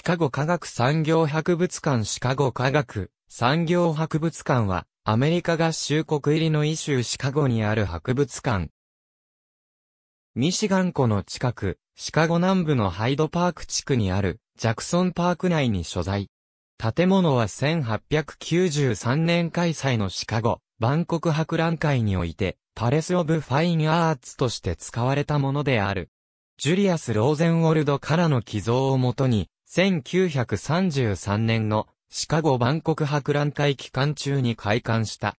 シカゴ科学産業博物館シカゴ科学産業博物館は、アメリカ合衆国入りの異州シカゴにある博物館。ミシガン湖の近く、シカゴ南部のハイドパーク地区にある、ジャクソンパーク内に所在。建物は1893年開催のシカゴ、万国博覧会において、パレス・オブ・ファイン・アーツとして使われたものである。ジュリアス・ローゼンウォルドからの寄贈をもとに、1933年のシカゴ万国博覧会期間中に開館した。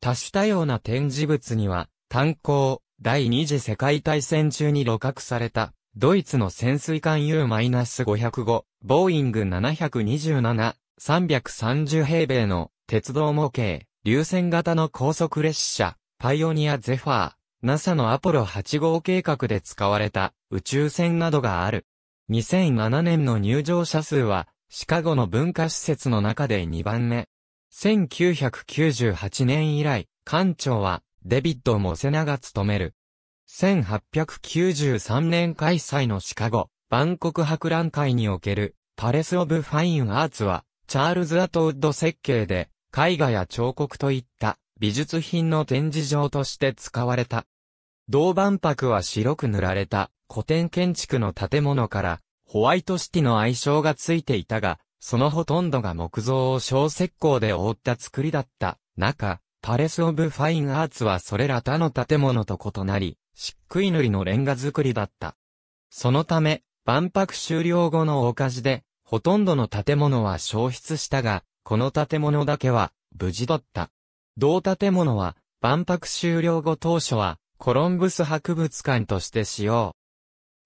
多種多様な展示物には、炭鉱、第二次世界大戦中に露獲された、ドイツの潜水艦 U-505、ボーイング727、330平米の鉄道模型、流線型の高速列車、パイオニアゼファー、NASA のアポロ8号計画で使われた宇宙船などがある。2007年の入場者数は、シカゴの文化施設の中で2番目。1998年以来、館長は、デビッド・モセナが務める。1893年開催のシカゴ、万国博覧会における、パレス・オブ・ファイン・アーツは、チャールズ・アトウッド設計で、絵画や彫刻といった美術品の展示場として使われた。銅万博は白く塗られた古典建築の建物からホワイトシティの愛称がついていたが、そのほとんどが木造を小石膏で覆った作りだった中、パレス・オブ・ファイン・アーツはそれら他の建物と異なり、漆喰塗りのレンガ作りだった。そのため、万博終了後の大火事で、ほとんどの建物は消失したが、この建物だけは無事だった。同建物は万博終了後当初はコロンブス博物館として使用、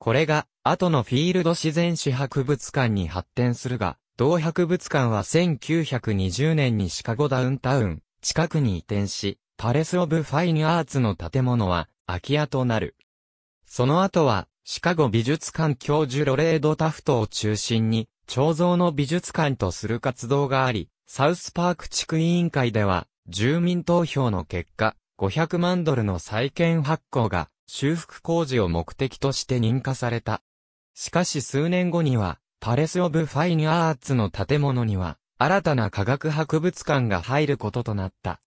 これが、後のフィールド自然史博物館に発展するが、同博物館は1920年にシカゴダウンタウン、近くに移転し、パレス・オブ・ファイン・アーツの建物は、空き家となる。その後は、シカゴ美術館教授ロレード・タフトを中心に、彫像の美術館とする活動があり、サウスパーク地区委員会では、住民投票の結果、500万ドルの再建発行が修復工事を目的として認可された。しかし数年後には、パレス・オブ・ファイン・アーツの建物には、新たな科学博物館が入ることとなった。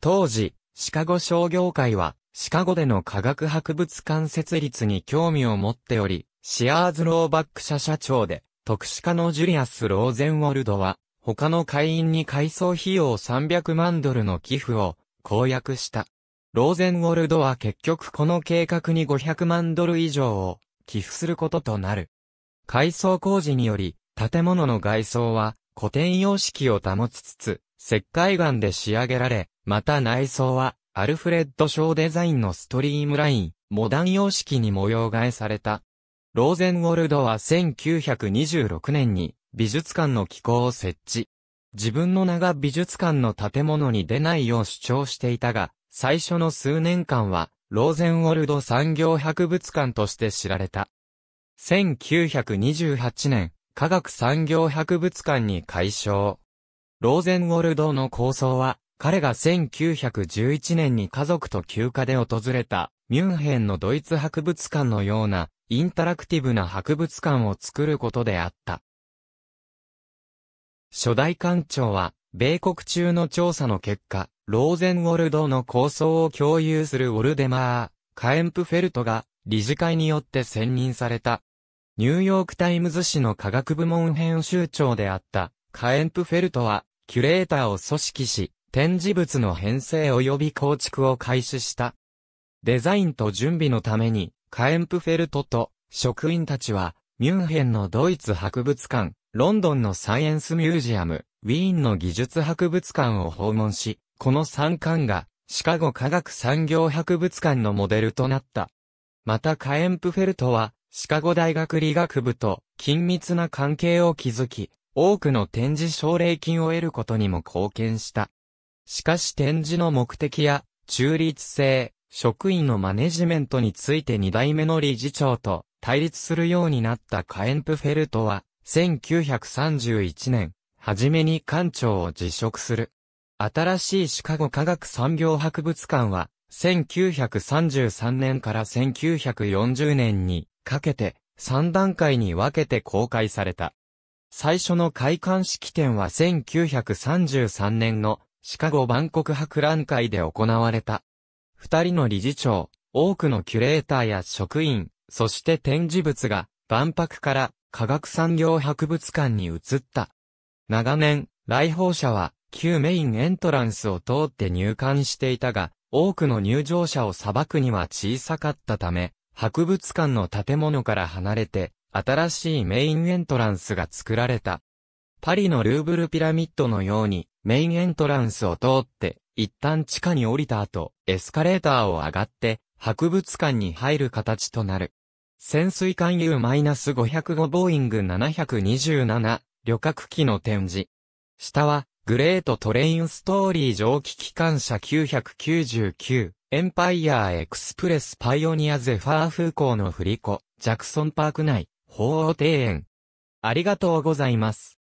当時、シカゴ商業会は、シカゴでの科学博物館設立に興味を持っており、シアーズ・ローバック社社長で、特殊科のジュリアス・ローゼンウォルドは、他の会員に改装費用300万ドルの寄付を公約した。ローゼンウォルドは結局この計画に500万ドル以上を寄付することとなる。改装工事により、建物の外装は古典様式を保ちつつ、石灰岩で仕上げられ、また内装はアルフレッド・ショーデザインのストリームライン、モダン様式に模様替えされた。ローゼンウォルドは1926年に美術館の機構を設置。自分の名が美術館の建物に出ないよう主張していたが、最初の数年間は、ローゼンウォルド産業博物館として知られた。1928年、科学産業博物館に改称。ローゼンウォルドの構想は、彼が1911年に家族と休暇で訪れた、ミュンヘンのドイツ博物館のような、インタラクティブな博物館を作ることであった。初代館長は、米国中の調査の結果、ローゼンウォルドの構想を共有するウォルデマー、カエンプフェルトが理事会によって選任された。ニューヨークタイムズ紙の科学部門編集長であったカエンプフェルトは、キュレーターを組織し、展示物の編成及び構築を開始した。デザインと準備のために、カエンプフェルトと職員たちは、ミュンヘンのドイツ博物館、ロンドンのサイエンスミュージアム、ウィーンの技術博物館を訪問し、この三冠が、シカゴ科学産業博物館のモデルとなった。またカエンプフェルトは、シカゴ大学理学部と緊密な関係を築き、多くの展示奨励金を得ることにも貢献した。しかし展示の目的や、中立性、職員のマネジメントについて二代目の理事長と対立するようになったカエンプフェルトは、1931年、初めに館長を辞職する。新しいシカゴ科学産業博物館は、1933年から1940年にかけて3段階に分けて公開された。最初の開館式典は1933年のシカゴ万国博覧会で行われた。二人の理事長、多くのキュレーターや職員、そして展示物が万博から科学産業博物館に移った。長年、来訪者は旧メインエントランスを通って入館していたが、多くの入場者を裁くには小さかったため、博物館の建物から離れて、新しいメインエントランスが作られた。パリのルーブルピラミッドのように、メインエントランスを通って、一旦地下に降りた後、エスカレーターを上がって、博物館に入る形となる。潜水艦 U-505 ボーイング727旅客機の展示。下はグレートトレインストーリー蒸気機関車999、エンパイアエクスプレスパイオニアゼファー風光の振り子、ジャクソンパーク内、鳳凰庭園。ありがとうございます。